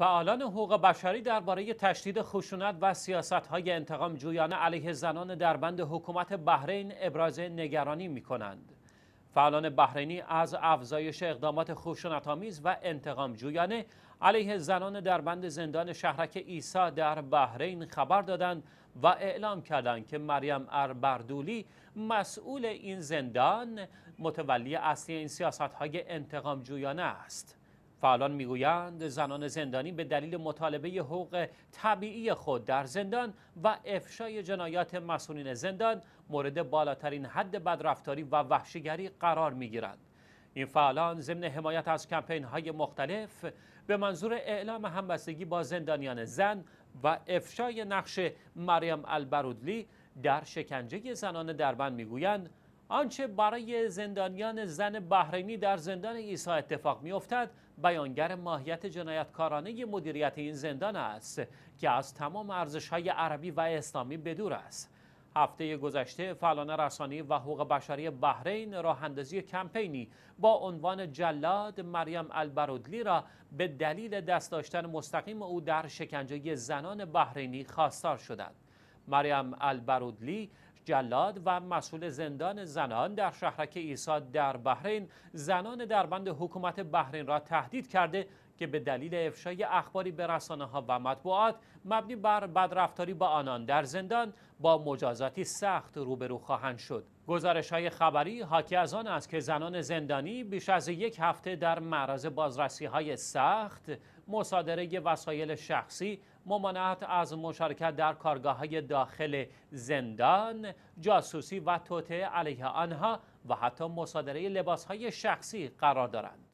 فعالان حقوق بشری درباره تشدید خشونت و سیاست های انتقام جویانه علیه زنان در بند حکومت بحرین ابراز نگرانی می کنند. فعالان بحرینی از افزایش اقدامات آمیز و انتقام جویانه علیه زنان در بند زندان شهرک ایسا در بحرین خبر دادند و اعلام کردند که مریم اربردولی مسئول این زندان متولی اصلی این سیاست های انتقام جویانه است. فعالان میگویند زنان زندانی به دلیل مطالبه حقوق طبیعی خود در زندان و افشای جنایات مسئولین زندان مورد بالاترین حد بدرفتاری و وحشیگری قرار میگیرند این فعالان ضمن حمایت از کمپین های مختلف به منظور اعلام همبستگی با زندانیان زن و افشای نقش مریم البرودلی در شکنجه زنان دربند میگویند آنچه برای زندانیان زن بحرینی در زندان ایسا اتفاق میافتد بیانگر ماهیت جنایتکارانه مدیریت این زندان است که از تمام های عربی و اسلامی بدور است هفته گذشته فعالان رسانی و حقوق بشری بحرین راه کمپینی با عنوان جلاد مریم البرودلی را به دلیل دست داشتن مستقیم او در شکنجه زنان بحرینی خواستار شدند مریم البرودلی جلاد و مسئول زندان زنان در شهرک ایساد در بحرین زنان در بند حکومت بحرین را تهدید کرده که به دلیل افشای اخباری به رسانه ها و مطبوعات مبنی بر بدرفتاری با آنان در زندان با مجازاتی سخت روبرو خواهند شد. گزارش های خبری حاکی از آن است که زنان زندانی بیش از یک هفته در معرض بازرسی های سخت، مصادره وسایل شخصی، ممانعت از مشارکت در کارگاه های داخل زندان، جاسوسی و توطعه علیه آنها و حتی مصادره لباس های شخصی قرار دارند.